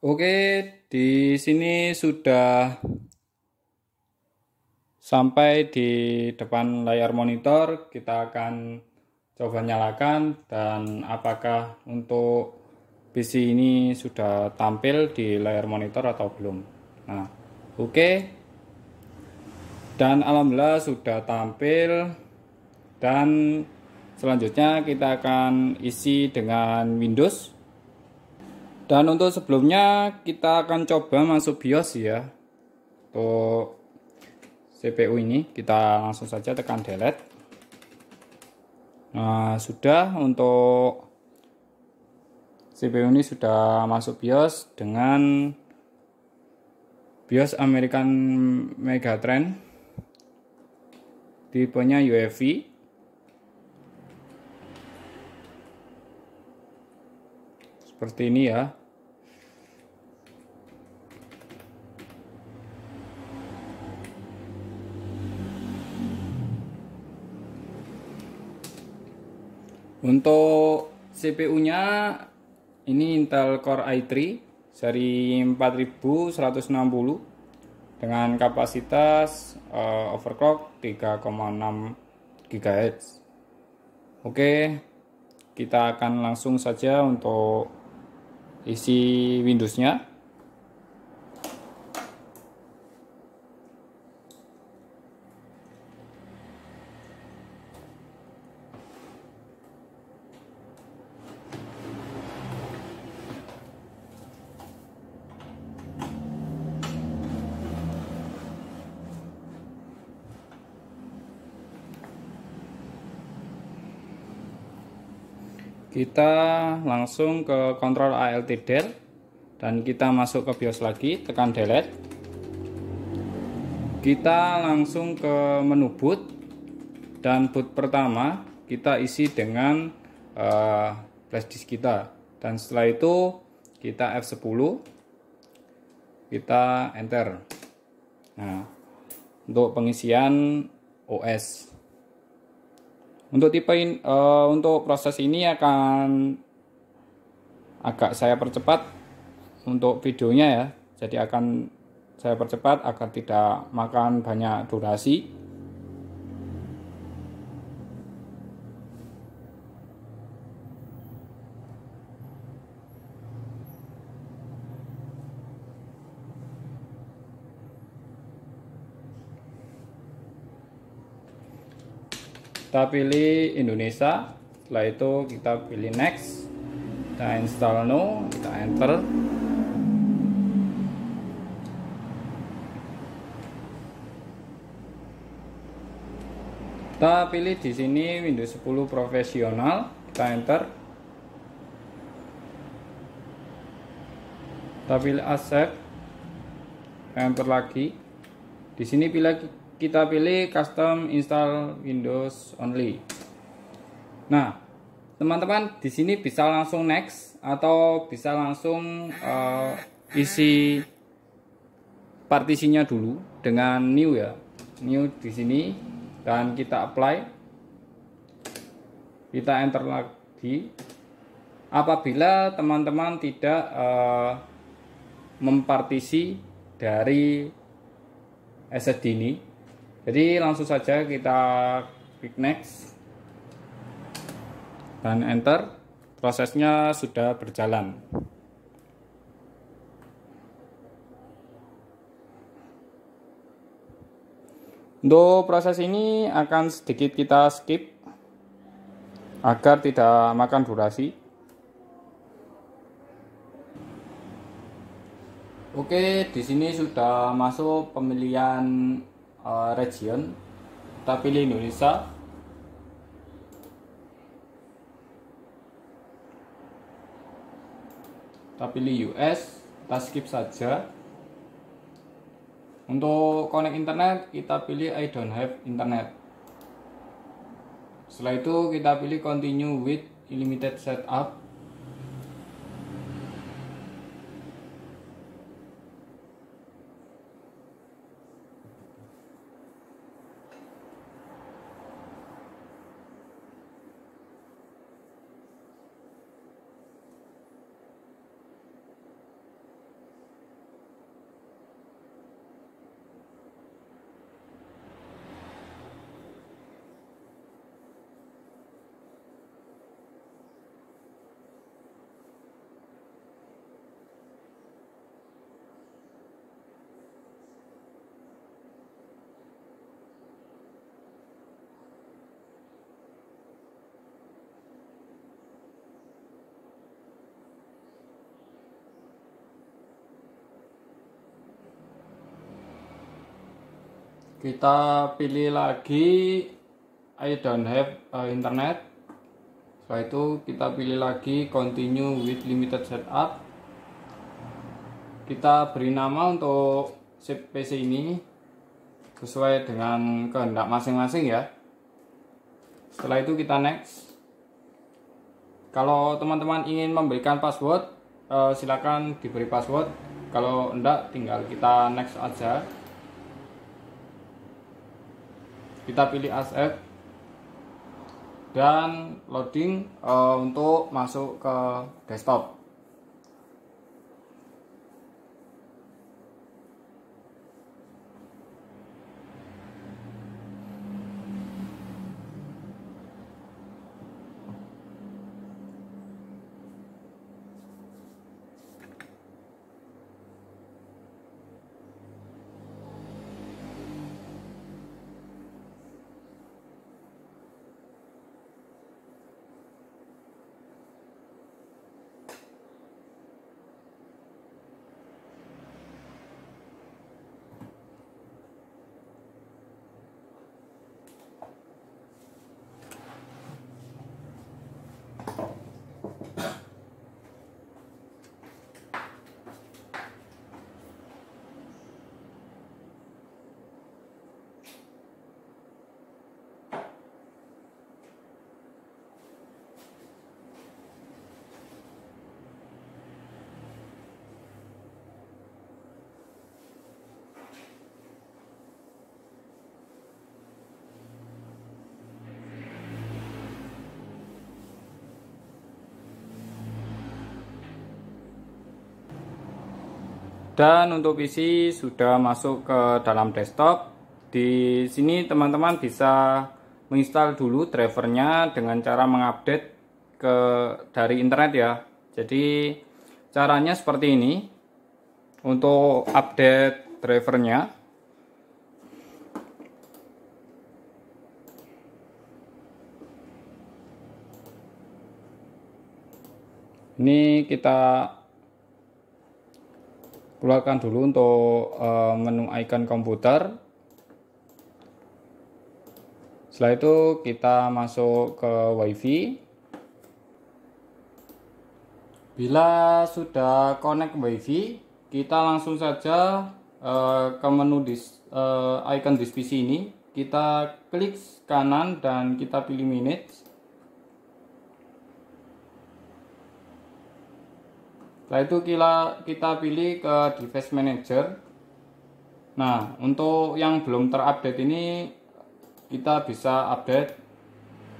Oke, di sini sudah sampai di depan layar monitor. Kita akan coba nyalakan dan apakah untuk PC ini sudah tampil di layar monitor atau belum. Nah, oke. Dan alhamdulillah sudah tampil dan selanjutnya kita akan isi dengan Windows. Dan untuk sebelumnya kita akan coba masuk BIOS ya. Untuk CPU ini kita langsung saja tekan delete. Nah, sudah untuk CPU ini sudah masuk BIOS dengan BIOS American Megatrend tipenya UEFI seperti ini ya Untuk CPU-nya ini Intel Core i3 seri 4160 dengan kapasitas uh, overclock 3,6 GHz. Oke, kita akan langsung saja untuk isi Windows-nya. kita langsung ke kontrol alt del dan kita masuk ke BIOS lagi tekan delete kita langsung ke menu boot dan boot pertama kita isi dengan uh, flash disk kita dan setelah itu kita F10 kita enter nah untuk pengisian OS untuk tipe in, uh, untuk proses ini akan agak saya percepat untuk videonya ya. Jadi akan saya percepat agar tidak makan banyak durasi. kita pilih Indonesia setelah itu kita pilih next kita install no kita enter kita pilih di sini Windows 10 profesional kita enter kita pilih accept enter lagi di sini pilih kita pilih custom install Windows only. Nah, teman-teman di sini bisa langsung next atau bisa langsung uh, isi partisinya dulu dengan new ya. New di sini dan kita apply. Kita enter lagi. Apabila teman-teman tidak uh, mempartisi dari SSD ini jadi langsung saja kita klik next dan enter. Prosesnya sudah berjalan. Untuk proses ini akan sedikit kita skip agar tidak makan durasi. Oke, di sini sudah masuk pemilihan uh, region kita pilih Indonesia kita pilih US kita skip saja untuk connect internet kita pilih I don't have internet setelah itu kita pilih continue with limited setup kita pilih lagi I don't have uh, internet setelah itu kita pilih lagi continue with limited setup kita beri nama untuk chip PC ini sesuai dengan kehendak masing-masing ya setelah itu kita next kalau teman-teman ingin memberikan password uh, silakan diberi password kalau enggak tinggal kita next aja kita pilih aset dan loading uh, untuk masuk ke desktop dan untuk PC sudah masuk ke dalam desktop di sini teman-teman bisa menginstal dulu drivernya dengan cara mengupdate ke dari internet ya jadi caranya seperti ini untuk update drivernya ini kita keluarkan dulu untuk uh, eh, menu icon komputer setelah itu kita masuk ke wifi bila sudah connect wifi kita langsung saja uh, ke menu dis, uh, icon display PC ini kita klik kanan dan kita pilih minutes setelah itu kita, kita pilih ke device manager nah untuk yang belum terupdate ini kita bisa update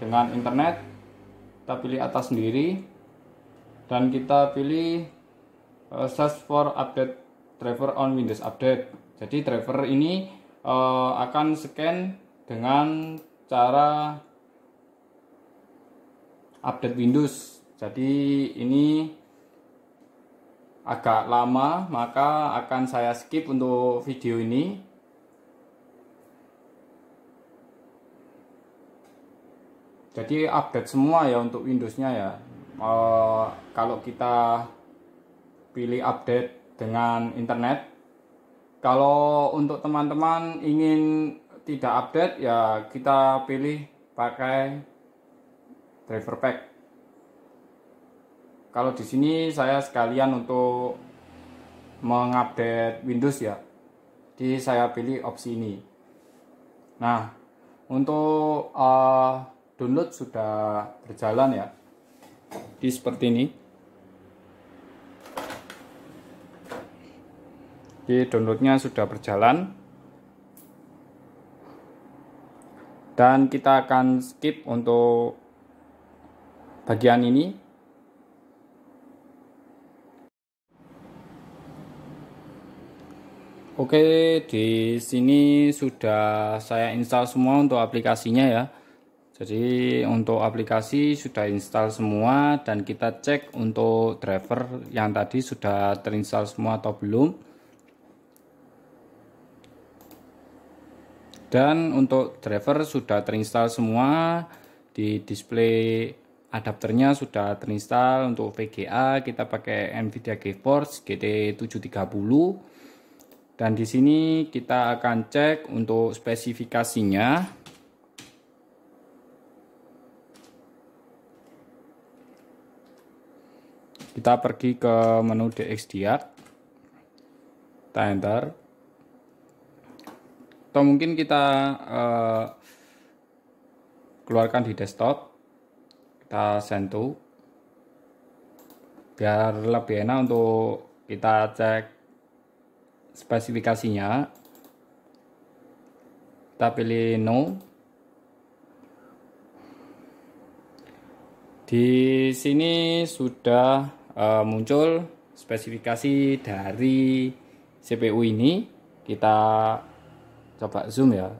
dengan internet kita pilih atas sendiri dan kita pilih uh, search for update driver on Windows Update jadi driver ini uh, akan scan dengan cara update Windows jadi ini agak lama maka akan saya skip untuk video ini jadi update semua ya untuk Windowsnya ya e, kalau kita pilih update dengan internet kalau untuk teman-teman ingin tidak update ya kita pilih pakai driver pack kalau di sini saya sekalian untuk mengupdate Windows ya di saya pilih opsi ini nah untuk uh, download sudah berjalan ya di seperti ini Di downloadnya sudah berjalan dan kita akan skip untuk bagian ini Oke, di sini sudah saya install semua untuk aplikasinya ya. Jadi untuk aplikasi sudah install semua dan kita cek untuk driver yang tadi sudah terinstall semua atau belum. Dan untuk driver sudah terinstall semua di display adapternya sudah terinstall untuk VGA kita pakai Nvidia GeForce GT730 dan di sini kita akan cek untuk spesifikasinya. Kita pergi ke menu DXDR. Kita enter. Atau mungkin kita uh, keluarkan di desktop. Kita send to. Biar lebih enak untuk kita cek spesifikasinya kita pilih no di sini sudah uh, muncul spesifikasi dari CPU ini kita coba zoom ya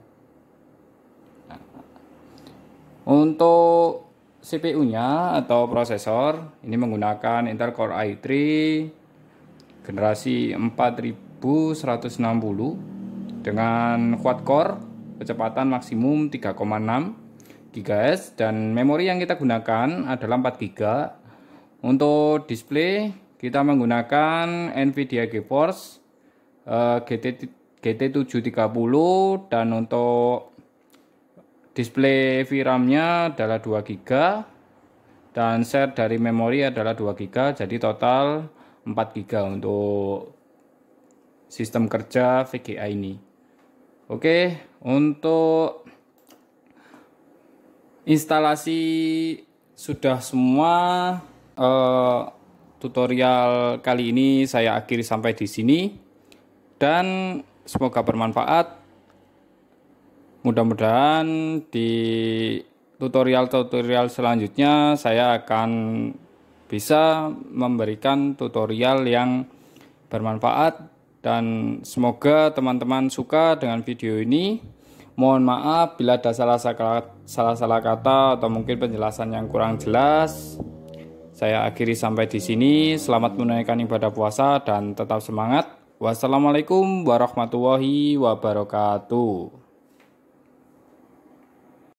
untuk CPU nya atau prosesor ini menggunakan Intel Core i3 generasi 4000 1160 dengan quad core kecepatan maksimum 3,6 GHz dan memori yang kita gunakan adalah 4 GB. Untuk display kita menggunakan Nvidia GeForce uh, GT GT730 dan untuk display VRAM-nya adalah 2 GB dan share dari memori adalah 2 GB jadi total 4 GB untuk sistem kerja VGA ini. Oke, untuk instalasi sudah semua uh, tutorial kali ini saya akhiri sampai di sini dan semoga bermanfaat. Mudah-mudahan di tutorial-tutorial selanjutnya saya akan bisa memberikan tutorial yang bermanfaat dan semoga teman-teman suka dengan video ini. Mohon maaf bila ada salah-salah kata atau mungkin penjelasan yang kurang jelas. Saya akhiri sampai di sini. Selamat menunaikan ibadah puasa dan tetap semangat. Wassalamualaikum warahmatullahi wabarakatuh.